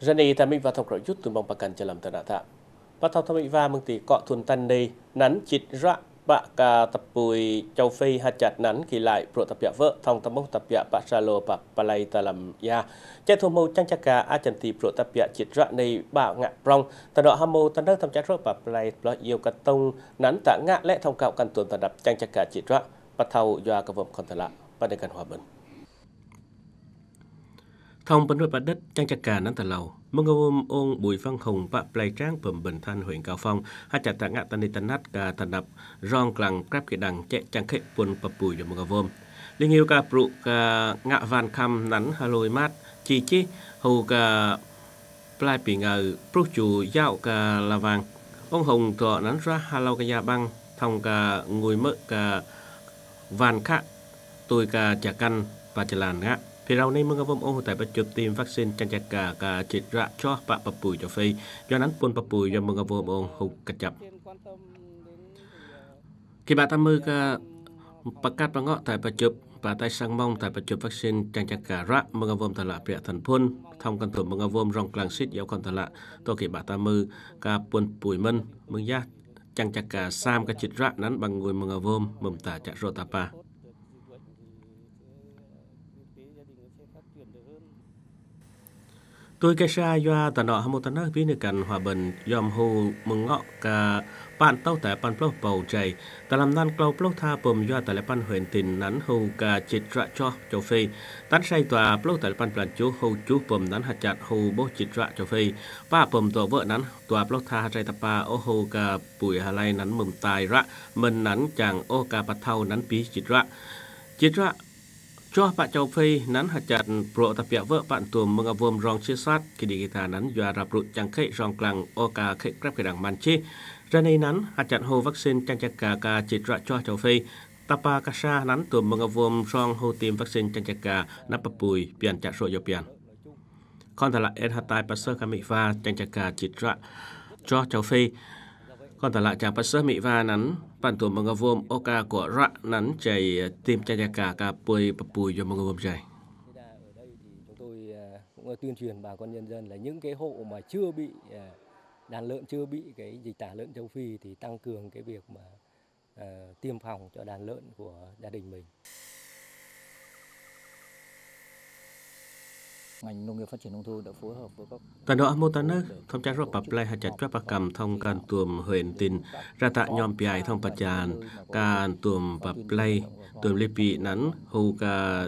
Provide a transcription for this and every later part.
Dân y ta mình và thọc rõi chút từ bóng bà cần cho làm tờ đã tạm. Bà thọc thầm và mừng tỷ cọ thuần tân đi nắn chít rõ bà cả tập bùi châu phi hạt chặt nắn kỳ lại pro tập dạ vợ thông tập bốc tập dạ bà sa lô bà bà lây ta làm ya chạy thô mâu chăng chắc cả a trần tì pro tập dạ chít rõ này bà ngạ prong ta đọ ham mô ta nâng thầm chắc rõ bà bà lây bà yêu cả tông nắn tạ ngạ lẽ thông cạo cần tuần ta đập chăng chắc cả chít rõ bà thâu doa cả vòng còn ta lạ bà đây cần hòa bình Thông bến với bạch đích trang trạc cà nắn tà lâu, Mong ngô ôn bùi văn hùng và play trang phẩm bình thanh huyện Cao Phong. Hạ chặt tạng ngạ tani tà nát cà tà nập. Rong clang crap kỳ đằng chạy trang khệ buồn bập bùi được mong ngô vôm. Linh yêu cà prụ cà ngạ van khăm nắn hà lôi mát. Chi chi hầu cả play bì ngờ prụ chủ dạo cả là vàng. Ông hùng thọ nắn ra hà lâu cà nhà băng. Thông cả ngồi mỡ cả van khạ. Tôi cả chả căn và chả làn ngạ hirau này mung avom o tại bắt chụp tiêm vaccine chăn chặt cả cả chít ra cho bạ bập bùi cho phi do nắn pun bập bùi do mung avom o hụt cạch chập khi bà tam mư cả bắt cắt bắt ngọ tại bắt chụp và tay sang mong tại bắt chụp vaccine chăn chặt cả ra mung avom tại lạ bịa thần phun thông căn thủ mung avom rong clang xít yếu con tại lạ tôi khi bà tam mư cả pun bùi mân mung giác chẳng chặt cả sam cả chít ra nắn bằng người mung avom mầm tả chặt rô tapa sẽ phát triển được hơn. Tôi cái xa do tà nọ hâm mô tà nọ vì nữ cần hòa bình dòm hù mừng ngọ cả bạn tàu tại bạn bốc bầu chạy tà làm nan cầu bốc tha bùm do tại lại bạn huyền tình nắn hù cả chịt rạ cho châu Phi tán say tòa bốc tại bạn bạn chú hù chú bùm nắn hạt chặt hù bốc chịt rạ châu Phi ba bùm tổ vợ nắn tòa bốc tha chạy tà pa ô hù cả bụi hà lay nắn mừng tài rạ mình nắn chàng ô cả bạch thâu nắn bí chịt rạ chịt rạ cho bạn châu phi nắn hạt chặt pro tập vẽ vợ bạn tuồng mừng vôm rong chia sát khi đi guitar nắn dọa rập rụt chẳng khệ rong clang ô cà khệ grab cái đằng man chi ra nay nắn hạt chặt hồ vaccine chẳng chặt cả cà chỉ ra cho châu phi tapa kasha nắn tuồng mừng vôm rong hồ tiêm vaccine chẳng chặt cả nắp bắp bùi biển chặt sội dọc biển con thật là en hạt tai passer kamifa và chẳng chặt cà chỉ ra cho châu phi còn tại lại chàng phát sớm mỹ va nắn bản tù mong vôm oka của rạ nắn chạy ờ, tim chai cả cà bơi bập bùi cho mong chúng tôi ờ, cũng tuyên truyền bà con nhân dân là những cái hộ mà chưa bị ờ, đàn lợn chưa bị cái dịch tả lợn châu Phi thì tăng cường cái việc mà uh, tiêm phòng cho đàn lợn của gia đình mình. ngành nông nghiệp phát triển nông thôn đã phối hợp với các Cả đó mô tả nước thông chắc rộp bạp lại hạt chặt chắp bạc cầm thông can tuồng huyền tin ra tạ nhòm bìai thông bạc chàn can tuồng bạp lại tuồng lê bị nắn hù cả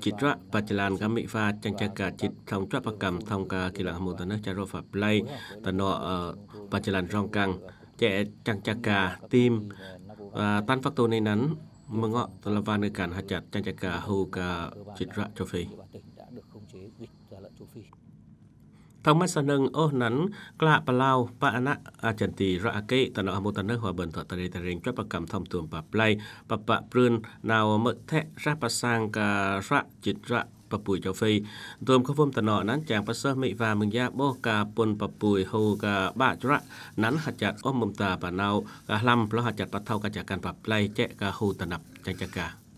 chít ra bạc chàn cả pha chẳng chạc cả chít thông chắp cầm thông cả kỳ lạc mô tả nước chạc rộp bạp nọ bạc chàn rong căng trẻ chẳng chạc cả tim ờ, tan phát tô này nắn mừng ngọ tà là van nơi cản hạt chặt chẳng chạc cả hù cả chít ra cho ทิตาั้งมันสนึงโอ้นันกล้าปลาวปะอนะอาจันตีราเกตันอมุตันเนหัวเบิร์ตตะเรตะเริงจับประกรรทำมตัวปะปลายปะปะปืนนาวมะแทะระปะสังการะจิตระปะปุยเจ้าฟีรวมข้าวมตนอ นั้นจางปะเซมิฟามึงยา โบกาปนปะปุยฮูกาบาจระนั้น หัดจัดอ้อม มุมตาปะนาวกะลำเพราะหัดจัดปะเท่ากะจักการปะปลาย แจกะฮูตนับจังจักา